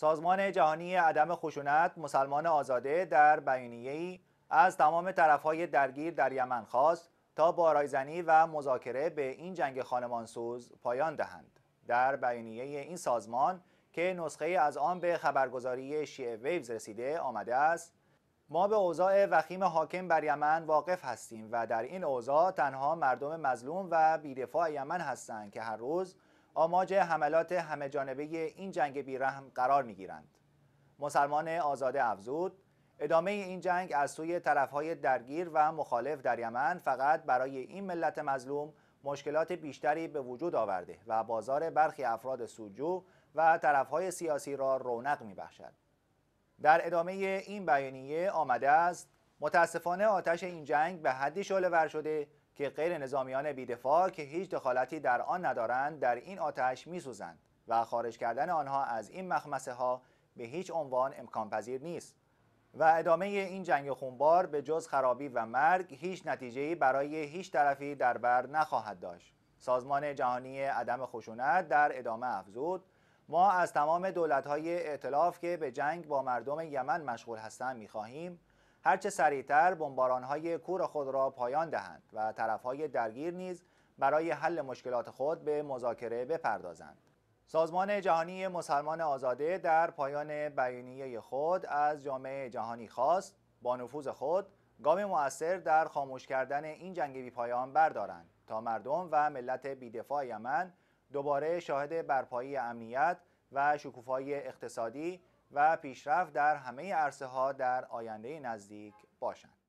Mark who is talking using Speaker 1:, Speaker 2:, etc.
Speaker 1: سازمان جهانی عدم خشونت مسلمان آزاده در ای از تمام طرفهای درگیر در یمن خواست تا با رایزنی و مذاکره به این جنگ خانمانسوز پایان دهند در بیانیه این سازمان که نسخه از آن به خبرگزاری شیعه ویوز رسیده آمده است ما به اوضاع وخیم حاکم بر یمن واقف هستیم و در این اوضاع تنها مردم مظلوم و بیدفاع یمن هستند که هر روز آماج حملات همه جانبه این جنگ بیرحم قرار می گیرند. مسلمان آزاده افزود ادامه این جنگ از سوی طرفهای درگیر و مخالف در یمن فقط برای این ملت مظلوم مشکلات بیشتری به وجود آورده و بازار برخی افراد سوجو و طرفهای سیاسی را رونق می بخشد. در ادامه این بیانیه آمده است متاسفانه آتش این جنگ به حدی شعله ور شده که غیر نظامیان بیدفاع که هیچ دخالتی در آن ندارند در این آتش میسوزند و خارج کردن آنها از این مخمسه ها به هیچ عنوان امکان پذیر نیست و ادامه این جنگ خونبار به جز خرابی و مرگ هیچ نتیجه‌ای برای هیچ طرفی در بر نخواهد داشت سازمان جهانی عدم خشونت در ادامه افزود ما از تمام دولت‌های ائتلاف که به جنگ با مردم یمن مشغول هستند می‌خواهیم هرچه سریعتر های کور خود را پایان دهند و های درگیر نیز برای حل مشکلات خود به مذاکره بپردازند سازمان جهانی مسلمان آزاده در پایان بیانیه خود از جامعه جهانی خواست با نفوذ خود گام موثر در خاموش کردن این جنگ بی پایان بردارند تا مردم و ملت بیدفاع یمن دوباره شاهد برپایی امنیت و شکوفایی اقتصادی و پیشرفت در همه عرصه ها در آینده نزدیک باشند.